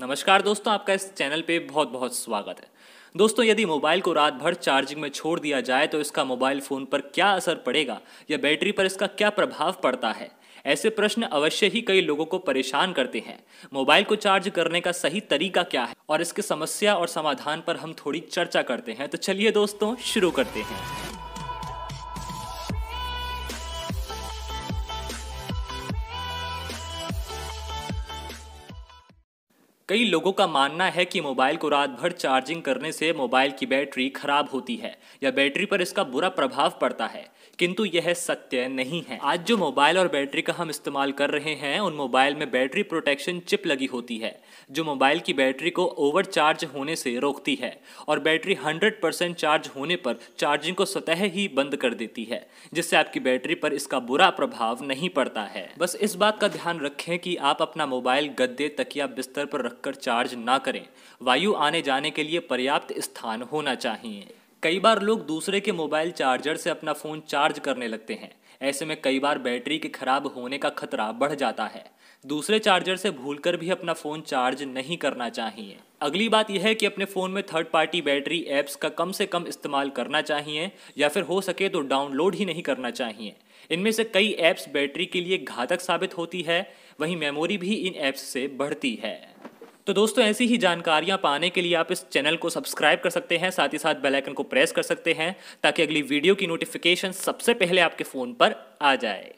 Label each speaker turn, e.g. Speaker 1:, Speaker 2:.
Speaker 1: नमस्कार दोस्तों आपका इस चैनल पे बहुत बहुत स्वागत है दोस्तों यदि मोबाइल को रात भर चार्जिंग में छोड़ दिया जाए तो इसका मोबाइल फ़ोन पर क्या असर पड़ेगा या बैटरी पर इसका क्या प्रभाव पड़ता है ऐसे प्रश्न अवश्य ही कई लोगों को परेशान करते हैं मोबाइल को चार्ज करने का सही तरीका क्या है और इसके समस्या और समाधान पर हम थोड़ी चर्चा करते हैं तो चलिए दोस्तों शुरू करते हैं कई लोगों का मानना है कि मोबाइल को रात भर चार्जिंग करने से मोबाइल की बैटरी खराब होती है या बैटरी पर इसका बुरा प्रभाव पड़ता है किंतु यह सत्य नहीं है आज जो मोबाइल और बैटरी का हम इस्तेमाल कर रहे हैं उन मोबाइल में बैटरी प्रोटेक्शन चिप लगी होती है जो मोबाइल की बैटरी को ओवर चार्ज होने से रोकती है और बैटरी हंड्रेड परसेंट चार्ज होने पर चार्जिंग को स्वतः ही बंद कर देती है जिससे आपकी बैटरी पर इसका बुरा प्रभाव नहीं पड़ता है बस इस बात का ध्यान रखें कि आप अपना मोबाइल गद्दे तकिया बिस्तर पर रख रखकर चार्ज ना करें वायु आने जाने के लिए पर्याप्त स्थान होना चाहिए कई बार लोग दूसरे के मोबाइल चार्जर से अपना फ़ोन चार्ज करने लगते हैं ऐसे में कई बार बैटरी के खराब होने का खतरा बढ़ जाता है दूसरे चार्जर से भूलकर भी अपना फ़ोन चार्ज नहीं करना चाहिए अगली बात यह है कि अपने फ़ोन में थर्ड पार्टी बैटरी ऐप्स का कम से कम इस्तेमाल करना चाहिए या फिर हो सके तो डाउनलोड ही नहीं करना चाहिए इनमें से कई ऐप्स बैटरी के लिए घातक साबित होती है वहीं मेमोरी भी इन ऐप्स से बढ़ती है तो दोस्तों ऐसी ही जानकारियां पाने के लिए आप इस चैनल को सब्सक्राइब कर सकते हैं साथ ही साथ बेल आइकन को प्रेस कर सकते हैं ताकि अगली वीडियो की नोटिफिकेशन सबसे पहले आपके फ़ोन पर आ जाए